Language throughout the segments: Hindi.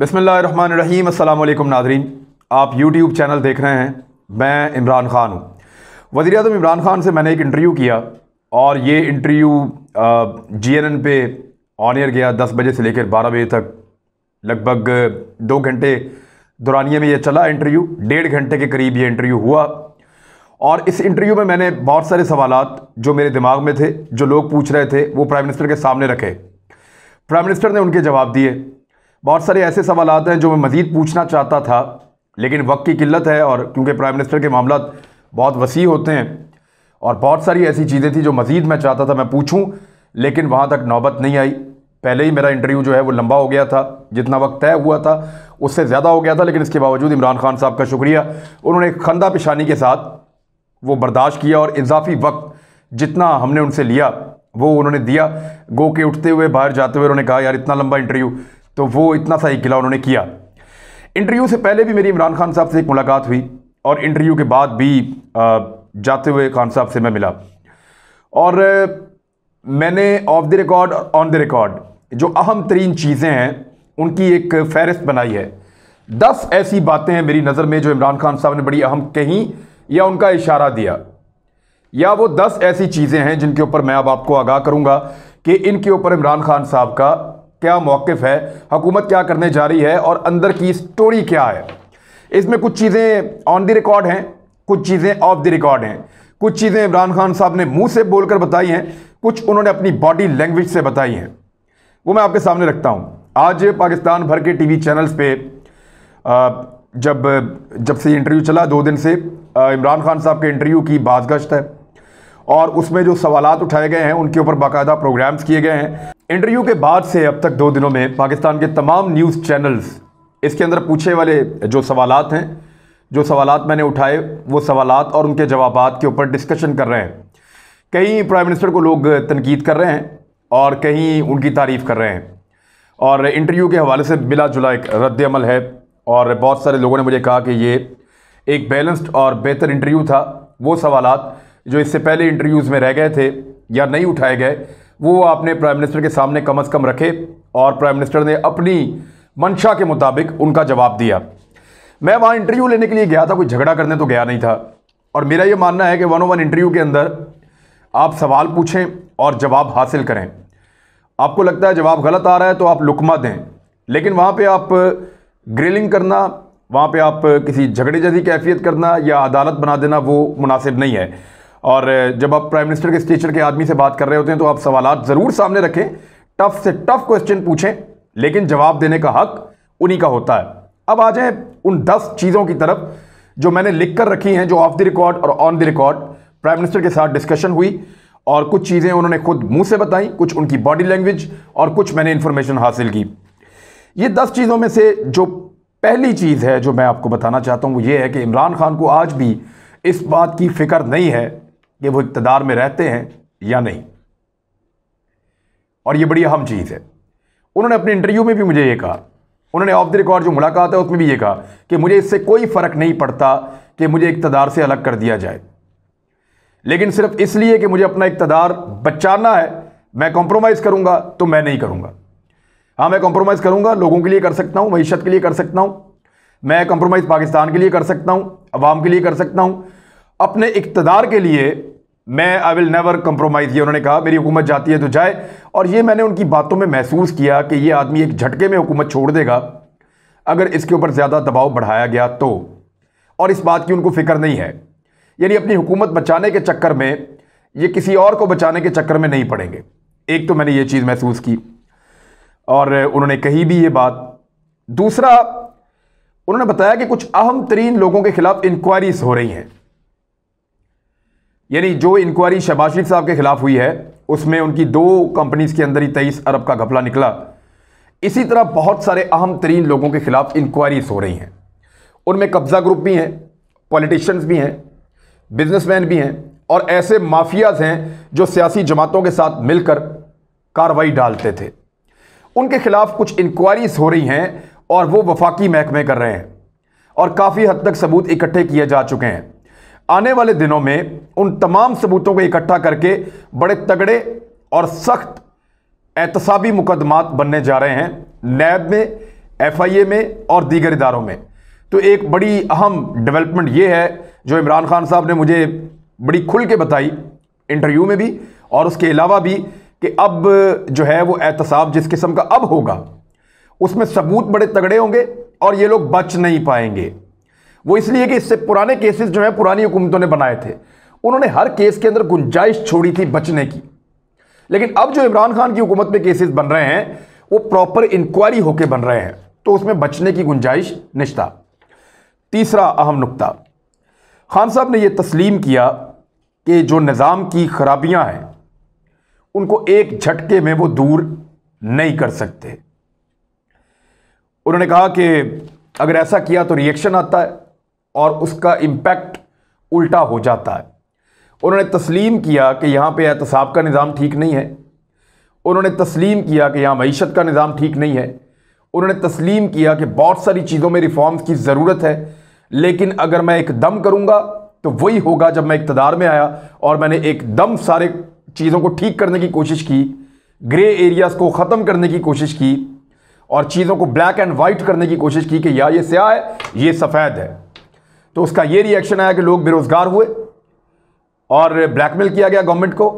बसमीम अल्लाम नाजरीन आप यूट्यूब चैनल देख रहे हैं मैं इमरान ख़ान हूँ वज़ी अजम इमरान ख़ान से मैंने एक इंटरव्यू किया और ये इंटरव्यू जी एन एन पे ऑन एयर गया दस बजे से लेकर बारह बजे तक लगभग दो घंटे दौरानिए में ये चला इंटरव्यू डेढ़ घंटे के करीब ये इंटरव्यू हुआ और इस इंटरव्यू में मैंने बहुत सारे सवाल जो मेरे दिमाग में थे जो लोग पूछ रहे थे वो प्राइम मिनिस्टर के सामने रखे प्राइम मिनिस्टर ने उनके जवाब दिए बहुत सारे ऐसे सवाल हैं जो मैं मज़ीद पूछना चाहता था लेकिन वक्त की किल्लत है और क्योंकि प्राइम मिनिस्टर के मामला बहुत वसी होते हैं और बहुत सारी ऐसी चीज़ें थी जो मज़ीद मैं चाहता था मैं पूछूँ लेकिन वहाँ तक नौबत नहीं आई पहले ही मेरा इंटरव्यू जो है वो लंबा हो गया था जितना वक्त तय हुआ था उससे ज़्यादा हो गया था लेकिन इसके बावजूद इमरान खान साहब का शुक्रिया उन्होंने खंदा पेशानी के साथ वो बर्दाश्त किया और इजाफी वक्त जितना हमने उनसे लिया वो उन्होंने दिया गो के उठते हुए बाहर जाते हुए उन्होंने कहा यार इतना लंबा इंटरव्यू तो वो इतना सा एक गिला उन्होंने किया इंटरव्यू से पहले भी मेरी इमरान खान साहब से एक मुलाकात हुई और इंटरव्यू के बाद भी जाते हुए खान साहब से मैं मिला और मैंने ऑफ द रिकॉर्ड और ऑन द रिकॉर्ड जो अहम तरीन चीज़ें हैं उनकी एक फहरिस्त बनाई है दस ऐसी बातें हैं मेरी नज़र में जो इमरान खान साहब ने बड़ी अहम कहीं या उनका इशारा दिया या वो दस ऐसी चीज़ें हैं जिनके ऊपर मैं अब आपको आगाह करूंगा कि इनके ऊपर इमरान खान साहब का क्या मौक़ है हुकूमत क्या करने जा रही है और अंदर की स्टोरी क्या है इसमें कुछ चीज़ें ऑन द रिकॉर्ड हैं कुछ चीज़ें ऑफ द रिकॉर्ड हैं कुछ चीज़ें इमरान खान साहब ने मुंह से बोलकर बताई हैं कुछ उन्होंने अपनी बॉडी लैंग्वेज से बताई हैं वो मैं आपके सामने रखता हूँ आज पाकिस्तान भर के टीवी चैनल्स पे जब जब से इंटरव्यू चला दो दिन से इमरान खान साहब के इंटरव्यू की बाजगश्त है और उसमें जो सवालत उठाए गए हैं उनके ऊपर बाकायदा प्रोग्राम्स किए गए हैं इंटरव्यू के बाद से अब तक दो दिनों में पाकिस्तान के तमाम न्यूज़ चैनल्स इसके अंदर पूछे वाले जो सवाल हैं जो सवाल मैंने उठाए वो सवाल और उनके जवाब के ऊपर डिस्कशन कर रहे हैं कहीं प्राइम मिनिस्टर को लोग तनकीद कर रहे हैं और कहीं उनकी तारीफ़ कर रहे हैं और इंटरव्यू के हवाले से मिला जुला एक रद्दमल है और बहुत सारे लोगों ने मुझे कहा कि ये एक बैलेंस्ड और बेहतर इंटरव्यू था वो सवाल जो इससे पहले इंटरव्यूज़ में रह गए थे या नहीं उठाए गए वो आपने प्राइम मिनिस्टर के सामने कम अज़ कम रखे और प्राइम मिनिस्टर ने अपनी मंशा के मुताबिक उनका जवाब दिया मैं वहाँ इंटरव्यू लेने के लिए गया था कोई झगड़ा करने तो गया नहीं था और मेरा ये मानना है कि वन ओ वन इंटरव्यू के अंदर आप सवाल पूछें और जवाब हासिल करें आपको लगता है जवाब गलत आ रहा है तो आप लुकमा दें लेकिन वहाँ पे आप ग्रिलिंग करना वहाँ पे आप किसी झगड़े जैसी कैफियत करना या अदालत बना देना वो मुनासिब नहीं है और जब आप प्राइम मिनिस्टर के स्टेचर के आदमी से बात कर रहे होते हैं तो आप सवाल ज़रूर सामने रखें टफ से टफ क्वेश्चन पूछें लेकिन जवाब देने का हक उन्हीं का होता है अब आ जाए उन दस चीज़ों की तरफ जो मैंने लिख कर रखी हैं जो ऑफ द रिकॉर्ड और on the record prime minister के साथ डिस्कशन हुई और कुछ चीज़ें उन्होंने खुद मुंह से बताई कुछ उनकी बॉडी लैंग्वेज और कुछ मैंने इन्फॉर्मेशन हासिल की ये दस चीज़ों में से जो पहली चीज़ है जो मैं आपको बताना चाहता हूँ वो ये है कि इमरान खान को आज भी इस बात की फिक्र नहीं है कि वो इकतदार में रहते हैं या नहीं और ये बड़ी अहम चीज़ है उन्होंने अपने इंटरव्यू में भी मुझे ये कहा उन्होंने ऑफ द रिकॉर्ड जो मुलाकात है उसमें भी ये कहा कि मुझे इससे कोई फ़र्क नहीं पड़ता कि मुझे इकतदार से अलग कर दिया जाए लेकिन सिर्फ इसलिए कि मुझे अपना इकतदार बचाना है मैं कॉम्प्रोमाइज़ करूँगा तो मैं नहीं करूँगा हाँ मैं कॉम्प्रोमाइज़ करूँगा लोगों के लिए कर सकता हूँ मीशत के लिए कर सकता हूँ मैं कॉम्प्रोमाइज़ पाकिस्तान के लिए कर सकता हूँ अवाम के लिए कर सकता हूँ अपने इकतदार के लिए मैं आई विल नेवर कम्प्रोमाइज़ ये उन्होंने कहा मेरी हुकूमत जाती है तो जाए और ये मैंने उनकी बातों में महसूस किया कि ये आदमी एक झटके में हुकूमत छोड़ देगा अगर इसके ऊपर ज़्यादा दबाव बढ़ाया गया तो और इस बात की उनको फ़िक्र नहीं है यानी अपनी हुकूमत बचाने के चक्कर में ये किसी और को बचाने के चक्कर में नहीं पड़ेंगे एक तो मैंने ये चीज़ महसूस की और उन्होंने कही भी ये बात दूसरा उन्होंने बताया कि कुछ अहम तरीन लोगों के ख़िलाफ़ इंक्वायरीज़ हो रही हैं यानी जो इंक्वायरी शहबाज शरीफ साहब के खिलाफ हुई है उसमें उनकी दो कंपनीज के अंदर ही तेईस अरब का घपला निकला इसी तरह बहुत सारे अहम तरीन लोगों के खिलाफ इंक्वायरीज हो रही हैं उनमें कब्जा ग्रुप भी हैं पॉलिटिशियंस भी हैं बिजनेसमैन भी हैं और ऐसे माफियाज हैं जो सियासी जमातों के साथ मिलकर कार्रवाई डालते थे उनके खिलाफ कुछ इंक्वायरीज हो रही हैं और वो वफाकी महकमे कर रहे हैं और काफ़ी हद तक सबूत इकट्ठे किए जा चुके हैं आने वाले दिनों में उन तमाम सबूतों को इकट्ठा करके बड़े तगड़े और सख्त एहतसाबी मुकदमात बनने जा रहे हैं नैब में एफआईए में और दीगर इदारों में तो एक बड़ी अहम डेवलपमेंट ये है जो इमरान खान साहब ने मुझे बड़ी खुल के बताई इंटरव्यू में भी और उसके अलावा भी कि अब जो है वो एहतसाब जिस किस्म का अब होगा उसमें सबूत बड़े तगड़े होंगे और ये लोग बच नहीं पाएंगे वो इसलिए कि इससे पुराने केसेस जो है पुरानी हुकूमतों ने बनाए थे उन्होंने हर केस के अंदर गुंजाइश छोड़ी थी बचने की लेकिन अब जो इमरान खान की हुकूमत में केसेस बन रहे हैं वो प्रॉपर इंक्वायरी होकर बन रहे हैं तो उसमें बचने की गुंजाइश निश्ता तीसरा अहम नुकता खान साहब ने यह तस्लीम किया कि जो निज़ाम की खराबियां हैं उनको एक झटके में वो दूर नहीं कर सकते उन्होंने कहा कि अगर ऐसा किया तो रिएक्शन आता है और उसका इम्पैक्ट उल्टा हो जाता है उन्होंने तस्लीम किया कि यहाँ पर एहतसाब का निज़ाम ठीक नहीं है उन्होंने तस्लीम किया कि यहाँ मीशत का निज़ाम ठीक नहीं है उन्होंने तस्लीम किया कि बहुत सारी चीज़ों में रिफॉर्म्स की ज़रूरत है लेकिन अगर मैं एक दम करूँगा तो वही होगा जब मैं इकतदार में आया और मैंने एक दम सारे चीज़ों को ठीक करने की कोशिश की ग्रे एरियाज़ को ख़त्म करने की कोशिश की और चीज़ों को ब्लैक एंड वाइट करने की कोशिश की कि या ये स्या है ये सफ़ेद है तो उसका ये रिएक्शन आया कि लोग बेरोज़गार हुए और ब्लैकमेल किया गया गवर्नमेंट को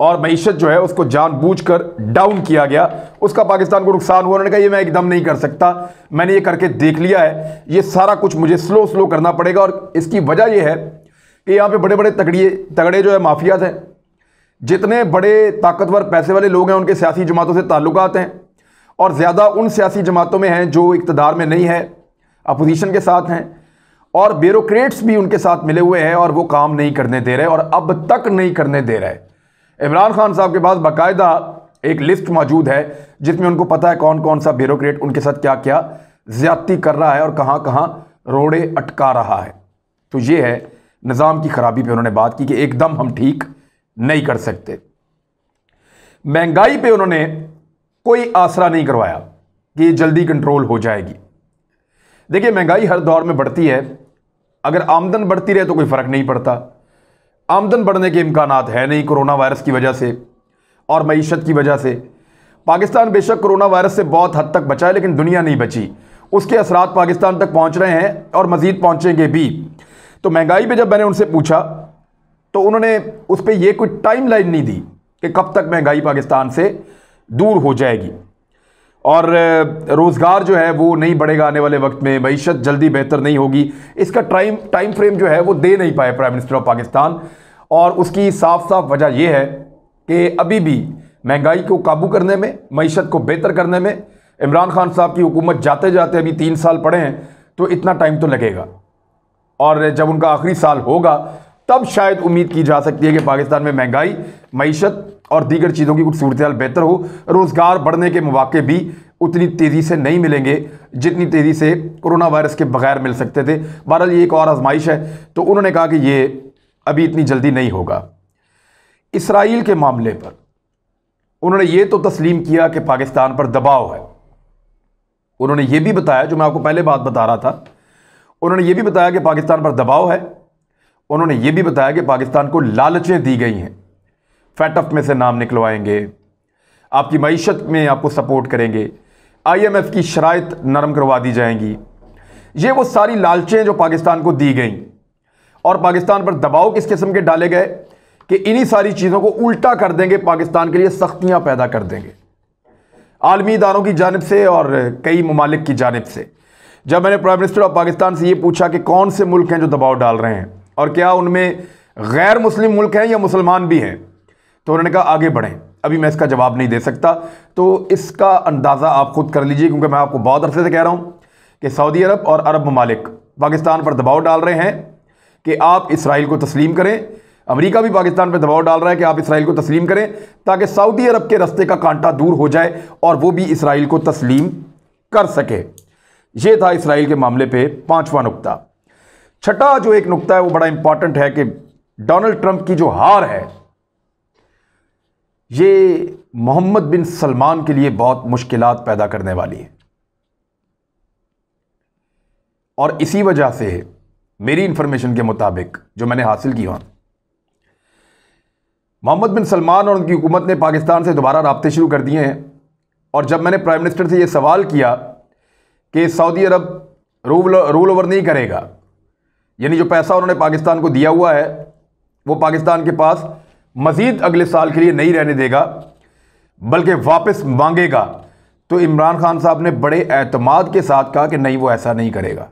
और मीशत जो है उसको जानबूझकर डाउन किया गया उसका पाकिस्तान को नुकसान हुआ उन्होंने कहा ये मैं एकदम नहीं कर सकता मैंने ये करके देख लिया है ये सारा कुछ मुझे स्लो स्लो करना पड़ेगा और इसकी वजह यह है कि यहाँ पे बड़े बड़े तगड़िए तगड़े जो है माफियाज हैं जितने बड़े ताकतवर पैसे वाले लोग हैं उनके सियासी जमातों से ताल्लुकात हैं और ज़्यादा उन सियासी जमातों में हैं जो इकतदार में नहीं है अपोजिशन के साथ हैं और ब्यूरोक्रेट्स भी उनके साथ मिले हुए हैं और वो काम नहीं करने दे रहे और अब तक नहीं करने दे रहे इमरान खान साहब के पास बाकायदा एक लिस्ट मौजूद है जिसमें उनको पता है कौन कौन सा ब्यूरोक्रेट उनके साथ क्या क्या ज़्यादती कर रहा है और कहाँ कहाँ रोड़े अटका रहा है तो ये है निज़ाम की खराबी पे उन्होंने बात की कि एकदम हम ठीक नहीं कर सकते महंगाई पे उन्होंने कोई आसरा नहीं करवाया कि ये जल्दी कंट्रोल हो जाएगी देखिए महंगाई हर दौर में बढ़ती है अगर आमदन बढ़ती रहे तो कोई फ़र्क नहीं पड़ता आमदन बढ़ने के इम्कान है नहीं कोरोना वायरस की वजह से और मीशत की वजह से पाकिस्तान बेशक कोरोना वायरस से बहुत हद तक बचा है लेकिन दुनिया नहीं बची उसके असरा पाकिस्तान तक पहुँच रहे हैं और मज़ीद पहुँचेंगे भी तो महंगाई पर जब मैंने उनसे पूछा तो उन्होंने उस पर यह कोई टाइम लाइन नहीं दी कि कब तक महंगाई पाकिस्तान से दूर हो जाएगी और रोज़गार जो है वो नहीं बढ़ेगा आने वाले वक्त में मीशत जल्दी बेहतर नहीं होगी इसका टाइम टाइम फ्रेम जो है वो दे नहीं पाए प्राइम मिनिस्टर ऑफ पाकिस्तान और उसकी साफ साफ वजह यह है कि अभी भी महंगाई को काबू करने में मीशत को बेहतर करने में इमरान खान साहब की हुकूमत जाते जाते अभी तीन साल पड़े हैं तो इतना टाइम तो लगेगा और जब उनका आखिरी साल होगा तब शायद उम्मीद की जा सकती है कि पाकिस्तान में महंगाई मीशत और दीगर चीज़ों की कुछ सूरत बेहतर हो रोज़गार बढ़ने के मौाक़े भी उतनी तेज़ी से नहीं मिलेंगे जितनी तेज़ी से कोरोना वायरस के बगैर मिल सकते थे बहरहाल ये एक और आजमाइश है तो उन्होंने कहा कि ये अभी इतनी जल्दी नहीं होगा इसराइल के मामले पर उन्होंने ये तो तस्लीम किया कि पाकिस्तान पर दबाव है उन्होंने ये भी बताया जो मैं आपको पहले बात बता रहा था उन्होंने ये भी बताया कि पाकिस्तान पर दबाव है उन्होंने ये भी बताया कि पाकिस्तान को लालचें दी गई हैं फैटअप में से नाम निकलवाएंगे आपकी मीशत में आपको सपोर्ट करेंगे आईएमएफ की शरात नरम करवा दी जाएंगी ये वो सारी लालचें जो पाकिस्तान को दी गई और पाकिस्तान पर दबाव किस किस्म के डाले गए कि इन्हीं सारी चीज़ों को उल्टा कर देंगे पाकिस्तान के लिए सख्तियाँ पैदा कर देंगे आलमी इदारों की जानब से और कई ममालिक की जानब से जब मैंने प्राइम मिनिस्टर ऑफ पाकिस्तान से ये पूछा कि कौन से मुल्क हैं जो दबाव डाल रहे हैं और क्या उनमें गैर मुस्लिम मुल्क हैं या मुसलमान भी हैं तो उन्होंने कहा आगे बढ़ें अभी मैं इसका जवाब नहीं दे सकता तो इसका अंदाज़ा आप खुद कर लीजिए क्योंकि मैं आपको बहुत अरसे से कह रहा हूँ कि सऊदी अरब और अरब ममालिक पाकिस्तान पर दबाव डाल रहे हैं कि आप इसराइल को तस्लीम करें अमेरिका भी पाकिस्तान पर दबाव डाल रहा है कि आप इसराइल को तस्लीम करें ताकि सऊदी अरब के रस्ते का कांटा दूर हो जाए और वो भी इसराइल को तस्लीम कर सके ये था इसराइल के मामले पे पांचवा नुकता छठा जो एक नुकता है वो बड़ा इंपॉर्टेंट है कि डोनाल्ड ट्रंप की जो हार है ये मोहम्मद बिन सलमान के लिए बहुत मुश्किल पैदा करने वाली है और इसी वजह से मेरी इन्फॉर्मेशन के मुताबिक जो मैंने हासिल की वहाँ मोहम्मद बिन सलमान और उनकी हुकूमत ने पाकिस्तान से दोबारा रबते शुरू कर दिए हैं और जब मैंने प्राइम मिनिस्टर से ये सवाल किया कि सऊदी अरब रूल ओवर नहीं करेगा यानी जो पैसा उन्होंने पाकिस्तान को दिया हुआ है वो पाकिस्तान के पास मज़ीद अगले साल के लिए नहीं रहने देगा बल्कि वापस मांगेगा तो इमरान खान साहब ने बड़े एतमाद के साथ कहा कि नहीं वो ऐसा नहीं करेगा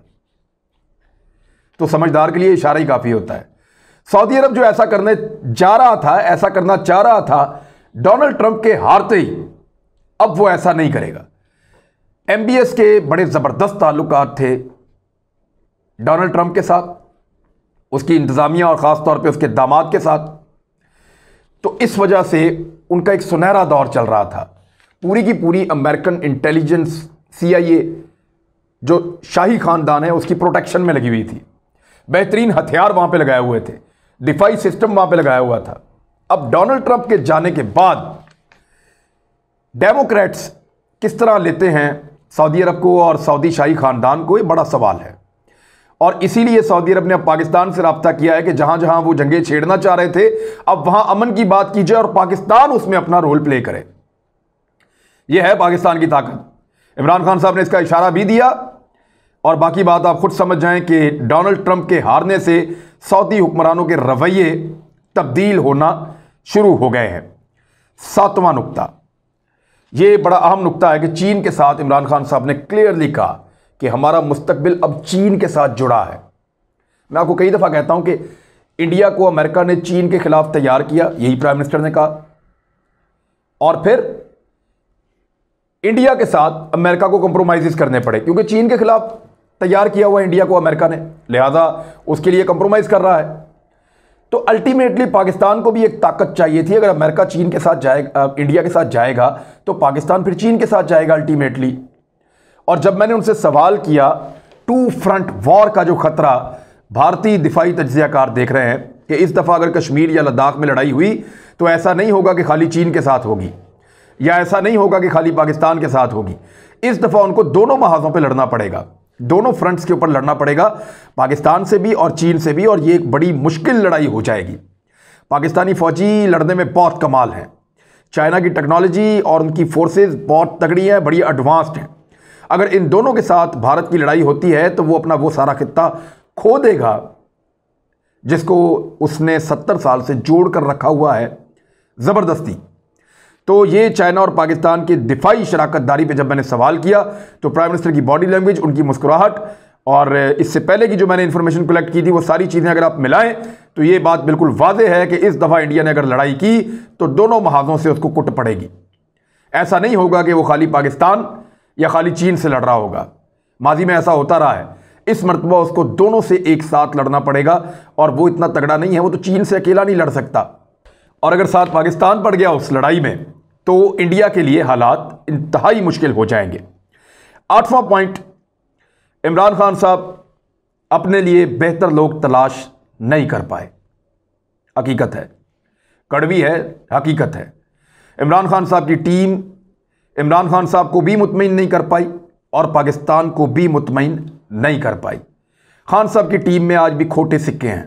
तो समझदार के लिए इशारा ही काफ़ी होता है सऊदी अरब जो ऐसा करने जा रहा था ऐसा करना चाह रहा था डोनाल्ड ट्रंप के हारते ही अब वो ऐसा नहीं करेगा एम के बड़े ज़बरदस्त ताल्लुक थे डोनाल्ड ट्रंप के साथ उसकी इंतज़ामिया और ख़ास तौर पर उसके दामाद के साथ तो इस वजह से उनका एक सुनहरा दौर चल रहा था पूरी की पूरी अमेरिकन इंटेलिजेंस सी आई ए जो शाही ख़ानदान है उसकी प्रोटेक्शन में लगी हुई थी बेहतरीन हथियार वहाँ पर लगाए हुए थे डिफाई सिस्टम वहाँ पर लगाया हुआ था अब डोनाल्ड ट्रंप के जाने के बाद डेमोक्रेट्स किस तरह लेते हैं सऊदी अरब को और सऊदी शाही ख़ानदान को ये बड़ा सवाल है और इसीलिए सऊदी अरब ने अब पाकिस्तान से रबता किया है कि जहां जहां वो जंगे छेड़ना चाह रहे थे अब वहां अमन की बात की जाए और पाकिस्तान उसमें अपना रोल प्ले करे यह है पाकिस्तान की ताकत इमरान खान साहब ने इसका इशारा भी दिया और बाकी बात आप खुद समझ जाएं कि डोनाल्ड ट्रंप के हारने से सऊदी हुक्मरानों के रवैये तब्दील होना शुरू हो गए हैं सातवां नुकता ये बड़ा अहम नुकता है कि चीन के साथ इमरान खान साहब ने क्लियरली कहा कि हमारा मुस्तबिल अब चीन के साथ जुड़ा है मैं आपको कई दफ़ा कहता हूँ कि इंडिया को अमेरिका ने चीन के खिलाफ तैयार किया यही प्राइम मिनिस्टर ने कहा और फिर इंडिया के साथ अमेरिका को कंप्रोमाइज़ करने पड़े क्योंकि चीन के खिलाफ तैयार किया हुआ इंडिया को अमेरिका ने लिहाजा उसके लिए कंप्रोमाइज़ कर रहा है तो अल्टीमेटली पाकिस्तान को भी एक ताकत चाहिए थी अगर अमेरिका चीन के साथ जाएगा इंडिया के साथ जाएगा तो पाकिस्तान फिर चीन के साथ जाएगा अल्टीमेटली और जब मैंने उनसे सवाल किया टू फ्रंट वॉर का जो खतरा भारतीय दिफाई तजियाकार देख रहे हैं कि इस दफ़ा अगर कश्मीर या लद्दाख में लड़ाई हुई तो ऐसा नहीं होगा कि खाली चीन के साथ होगी या ऐसा नहीं होगा कि खाली पाकिस्तान के साथ होगी इस दफ़ा उनको दोनों महाजों पर लड़ना पड़ेगा दोनों फ्रंट्स के ऊपर लड़ना पड़ेगा पाकिस्तान से भी और चीन से भी और ये एक बड़ी मुश्किल लड़ाई हो जाएगी पाकिस्तानी फ़ौजी लड़ने में बहुत कमाल हैं चाइना की टेक्नोलॉजी और उनकी फोर्सेस बहुत तगड़ी हैं बड़ी एडवांस्ड हैं अगर इन दोनों के साथ भारत की लड़ाई होती है तो वो अपना वो सारा खित्ता खो देगा जिसको उसने सत्तर साल से जोड़ कर रखा हुआ है ज़बरदस्ती तो ये चाइना और पाकिस्तान की दिफाई शराकतदारी पे जब मैंने सवाल किया तो प्राइम मिनिस्टर की बॉडी लैंग्वेज उनकी मुस्कुराहट और इससे पहले की जो मैंने इन्फॉर्मेशन कलेक्ट की थी वो सारी चीज़ें अगर आप मिलाएं तो ये बात बिल्कुल वाजे है कि इस दफ़ा इंडिया ने अगर लड़ाई की तो दोनों महाजों से उसको कुट पड़ेगी ऐसा नहीं होगा कि वो खाली पाकिस्तान या खाली चीन से लड़ रहा होगा माजी में ऐसा होता रहा है इस मरतबा उसको दोनों से एक साथ लड़ना पड़ेगा और वो इतना तगड़ा नहीं है वो तो चीन से अकेला नहीं लड़ सकता और अगर साथ पाकिस्तान पड़ गया उस लड़ाई में तो इंडिया के लिए हालात इंतहाई मुश्किल हो जाएंगे आठवां पॉइंट इमरान खान साहब अपने लिए बेहतर लोग तलाश नहीं कर पाए हकीकत है कड़वी है हकीकत है इमरान खान साहब की टीम इमरान खान साहब को भी मुतमिन नहीं कर पाई और पाकिस्तान को भी मुतमिन नहीं कर पाई खान साहब की टीम में आज भी खोटे सिक्के हैं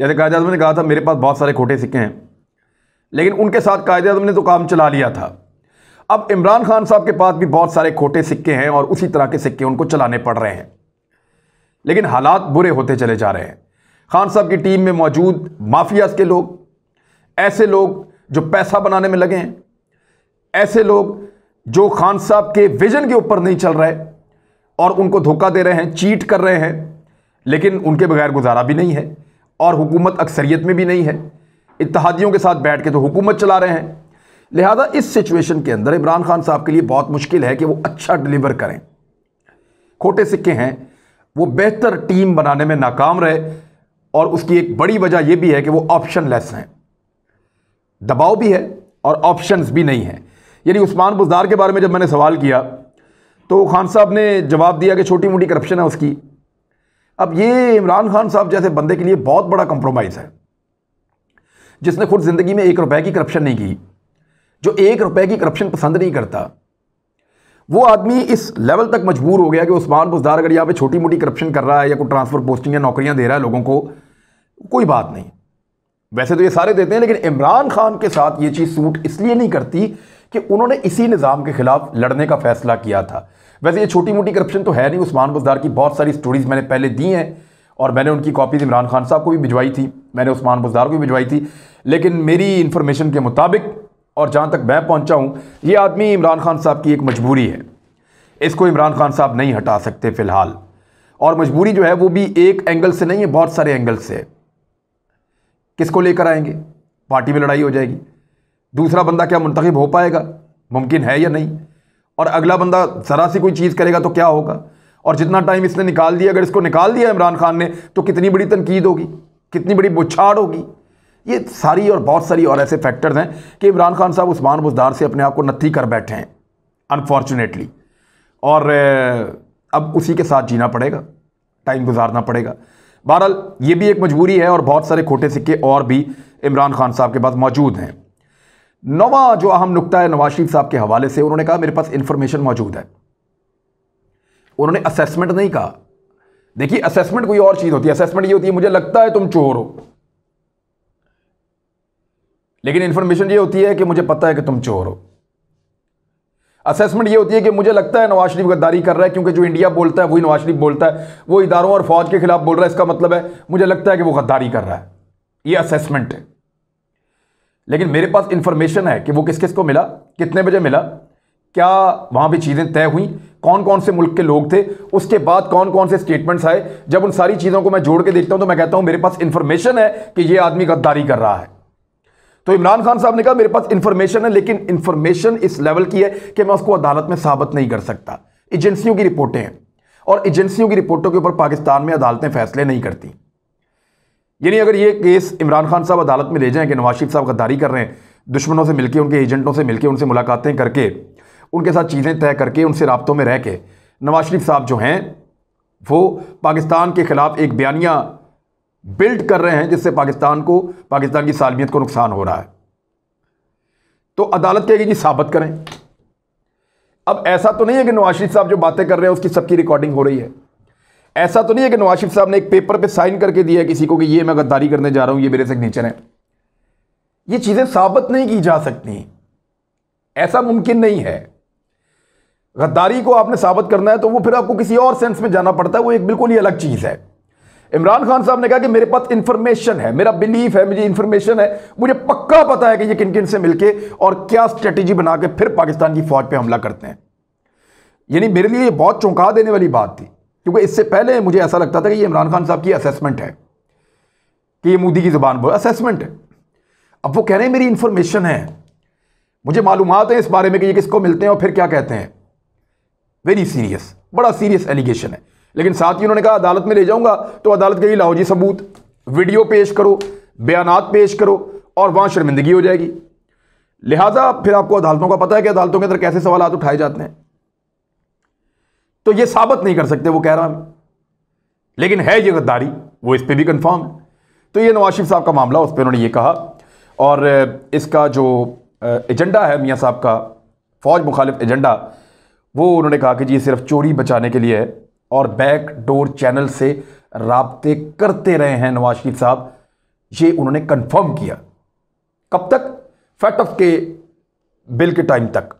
जैसे कायद अजम ने कहा था मेरे पास बहुत सारे खोटे सिक्के हैं लेकिन उनके साथ कायद अजम ने तो काम चला लिया था अब इमरान खान साहब के पास भी बहुत सारे खोटे सिक्के हैं और उसी तरह के सिक्के उनको चलाने पड़ रहे हैं लेकिन हालात बुरे होते चले जा रहे हैं खान साहब की टीम में मौजूद माफियाज के लोग ऐसे लोग जो पैसा बनाने में लगे हैं ऐसे लोग जो खान साहब के विजन के ऊपर नहीं चल रहे और उनको धोखा दे रहे हैं चीट कर रहे हैं लेकिन उनके बगैर गुजारा भी नहीं है और हुकूमत अक्सरियत में भी नहीं है इतिहादियों के साथ बैठ के तो हुकूमत चला रहे हैं लिहाजा इस सिचुएशन के अंदर इमरान खान साहब के लिए बहुत मुश्किल है कि वो अच्छा डिलीवर करें खोटे सिक्के हैं वो बेहतर टीम बनाने में नाकाम रहे और उसकी एक बड़ी वजह यह भी है कि वो ऑप्शन लेस हैं दबाव भी है और ऑप्शंस भी नहीं हैं यानी उस्मान बुजदार के बारे में जब मैंने सवाल किया तो खान साहब ने जवाब दिया कि छोटी मोटी करप्शन है उसकी अब ये इमरान खान साहब जैसे बंदे के लिए बहुत बड़ा कंप्रोमाइज़ है जिसने खुद ज़िंदगी में एक रुपए की करप्शन नहीं की जो एक रुपए की करप्शन पसंद नहीं करता वो आदमी इस लेवल तक मजबूर हो गया कि उस्मान बुजदार अगर यहाँ पे छोटी मोटी करप्शन कर रहा है या कोई ट्रांसफ़र पोस्टिंग या नौकरियाँ दे रहा है लोगों को कोई बात नहीं वैसे तो ये सारे देते हैं लेकिन इमरान खान के साथ ये चीज़ सूट इसलिए नहीं करती कि उन्होंने इसी निज़ाम के ख़िलाफ़ लड़ने का फैसला किया था वैसे ये छोटी मोटी करप्शन तो है नहीं उस्मान बुजदार की बहुत सारी स्टोरीज़ मैंने पहले दी हैं और मैंने उनकी कॉपीज़ इमरान खान साहब को भी भिजवाई थी मैंने उस्मान बुजदार को भी भिजवाई थी लेकिन मेरी इन्फॉर्मेशन के मुताबिक और जहाँ तक मैं पहुँचा हूँ ये आदमी इमरान खान साहब की एक मजबूरी है इसको इमरान खान साहब नहीं हटा सकते फ़िलहाल और मजबूरी जो है वो भी एक एंगल से नहीं है बहुत सारे एंगल से किसको लेकर आएंगे पार्टी में लड़ाई हो जाएगी दूसरा बंदा क्या मुंतखब हो पाएगा मुमकिन है या नहीं और अगला बंदा ज़रा सी कोई चीज़ करेगा तो क्या होगा और जितना टाइम इसने निकाल दिया अगर इसको निकाल दिया इमरान खान ने तो कितनी बड़ी तनकीद होगी कितनी बड़ी बुछाड़ होगी ये सारी और बहुत सारी और ऐसे फैक्टर्स हैं कि इमरान खान साहब उस्मान बुजदार से अपने आप को नत्थी कर बैठे हैं अनफॉर्चुनेटली और अब उसी के साथ जीना पड़ेगा टाइम गुजारना पड़ेगा बहरहाल ये भी एक मजबूरी है और बहुत सारे खोटे सिक्के और भी इमरान खान साहब के पास मौजूद हैं नवा जो अहम नुकता है नवाज शरीफ साहब के हवाले से उन्होंने कहा मेरे पास इंफॉर्मेशन मौजूद है उन्होंने असेसमेंट नहीं कहा देखिए असेसमेंट कोई और चीज़ होती है असेसमेंट ये होती है मुझे लगता है तुम चोर हो लेकिन इंफॉर्मेशन ये होती है कि मुझे पता है कि तुम चोर हो असेसमेंट ये होती है कि मुझे लगता है नवाज शरीफ गद्दारी कर रहा है क्योंकि जो इंडिया बोलता है वही नवाज शरीफ बोलता है वो इदारों और फौज के खिलाफ बोल रहा है इसका मतलब है मुझे लगता है कि वो गद्दारी कर रहा है ये असेसमेंट है लेकिन मेरे पास इन्फॉर्मेशन है कि वो किस किस को मिला कितने बजे मिला क्या वहाँ भी चीज़ें तय हुई कौन कौन से मुल्क के लोग थे उसके बाद कौन कौन से स्टेटमेंट्स आए जब उन सारी चीज़ों को मैं जोड़ के देखता हूँ तो मैं कहता हूँ मेरे पास इन्फॉर्मेशन है कि ये आदमी गद्दारी कर रहा है तो इमरान खान साहब ने कहा मेरे पास इन्फॉर्मेशन है लेकिन इन्फॉर्मेशन इस लेवल की है कि मैं उसको अदालत में साबित नहीं कर सकता एजेंसियों की रिपोर्टें हैं और एजेंसियों की रिपोर्टों के ऊपर पाकिस्तान में अदालतें फैसले नहीं करती यानी अगर ये केस इमरान खान साहब अदालत में ले जाएं कि नवाज शरीफ साहब गद्दारी कर रहे हैं दुश्मनों से मिलके उनके एजेंटों से मिलके उनसे मुलाकातें करके उनके साथ चीज़ें तय करके उनसे रबतों में रह के नवाज शरीफ साहब जो हैं वो पाकिस्तान के ख़िलाफ़ एक बयानिया बिल्ड कर रहे हैं जिससे पाकिस्तान को पाकिस्तान की सालमियत को नुकसान हो रहा है तो अदालत कहेगी जी साबित करें अब ऐसा तो नहीं है कि नवाज शरीफ साहब जो बातें कर रहे हैं उसकी सबकी रिकॉर्डिंग हो रही है ऐसा तो नहीं है कि नवाज शरीफ साहब ने एक पेपर पे साइन करके दिया किसी को कि ये मैं गद्दारी करने जा रहा हूँ ये मेरे सिग्नेचर हैं ये चीज़ें साबित नहीं की जा सकती ऐसा मुमकिन नहीं है गद्दारी को आपने साबित करना है तो वो फिर आपको किसी और सेंस में जाना पड़ता है वो एक बिल्कुल ही अलग चीज़ है इमरान खान साहब ने कहा कि मेरे पास इंफॉर्मेशन है मेरा बिलीफ है मुझे इन्फॉर्मेशन है मुझे पक्का पता है कि ये किन किन से मिलके और क्या स्ट्रेटेजी बना के फिर पाकिस्तान की फौज पर हमला करते हैं यानी मेरे लिए बहुत चौंका देने वाली बात थी क्योंकि इससे पहले मुझे ऐसा लगता था कि ये इमरान खान साहब की असेसमेंट है कि ये मोदी की जबान बोल असेसमेंट है अब वो कह रहे हैं मेरी इंफॉर्मेशन है मुझे मालूम है इस बारे में कि ये किसको मिलते हैं और फिर क्या कहते हैं वेरी सीरियस बड़ा सीरियस एलिगेशन है लेकिन साथ ही उन्होंने कहा अदालत में ले जाऊंगा तो अदालत लिए लाओ जी सबूत वीडियो पेश करो बयान पेश करो और वहाँ शर्मिंदगी हो जाएगी लिहाजा फिर आपको अदालतों का पता है कि अदालतों के अंदर कैसे सवाल उठाए जाते हैं तो ये साबित नहीं कर सकते वो कह रहा है लेकिन है ये गद्दारी वो इस पर भी कन्फर्म है तो ये नवाज शरीफ साहब का मामला उस पर उन्होंने ये कहा और इसका जो एजेंडा है मियाँ साहब का फौज मुखालिफ एजेंडा वो उन्होंने कहा कि जी सिर्फ चोरी बचाने के लिए है और बैक डोर चैनल से रबते करते रहे हैं नवाज शरीफ साहब ये उन्होंने कन्फर्म किया कब तक फैट ऑफ के बिल के टाइम तक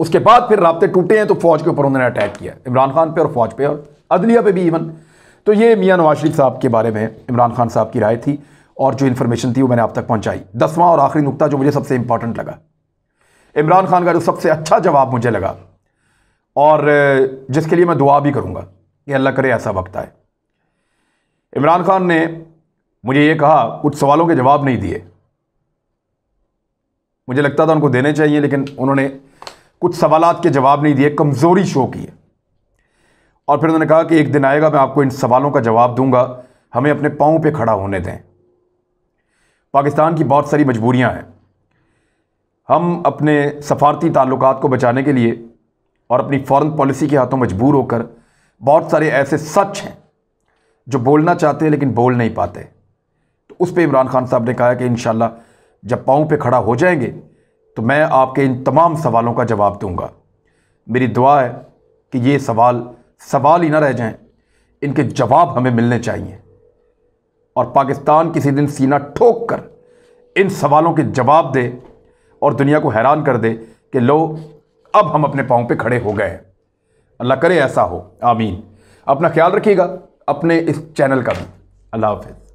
उसके बाद फिर रबते टूटे हैं तो फौज के ऊपर उन्होंने अटैक किया इमरान खान पर और फौज पर और अदलिया पर भी इवन तो ये मियाँ नवाज शरीफ साहब के बारे में इमरान खान साहब की राय थी और जो इन्फॉर्मेशन थी वो मैंने आप तक पहुँचाई दसवां और आखिरी नुकता जो मुझे सबसे इंपॉर्टेंट लगा इमरान खान का जो सबसे अच्छा जवाब मुझे लगा और जिसके लिए मैं दुआ भी करूँगा कि अल्लाह करे ऐसा वक्त आए इमरान खान ने मुझे ये कहा कुछ सवालों के जवाब नहीं दिए मुझे लगता था उनको देने चाहिए लेकिन उन्होंने कुछ सवाल के जवाब नहीं दिए कमज़ोरी शो की है और फिर उन्होंने कहा कि एक दिन आएगा मैं आपको इन सवालों का जवाब दूंगा हमें अपने पाँव पे खड़ा होने दें पाकिस्तान की बहुत सारी मजबूरियां हैं हम अपने सफारती ताल्लुक को बचाने के लिए और अपनी फॉरेन पॉलिसी के हाथों मजबूर होकर बहुत सारे ऐसे सच हैं जो बोलना चाहते हैं लेकिन बोल नहीं पाते तो उस पर इमरान खान साहब ने कहा कि इन जब पाँव पे खड़ा हो जाएंगे तो मैं आपके इन तमाम सवालों का जवाब दूंगा मेरी दुआ है कि ये सवाल सवाल ही ना रह जाएं इनके जवाब हमें मिलने चाहिए और पाकिस्तान किसी दिन सीना ठोक कर इन सवालों के जवाब दे और दुनिया को हैरान कर दे कि लो अब हम अपने पाँव पे खड़े हो गए अल्लाह करे ऐसा हो आमीन अपना ख्याल रखिएगा अपने इस चैनल का भी अल्लाह हाफिज़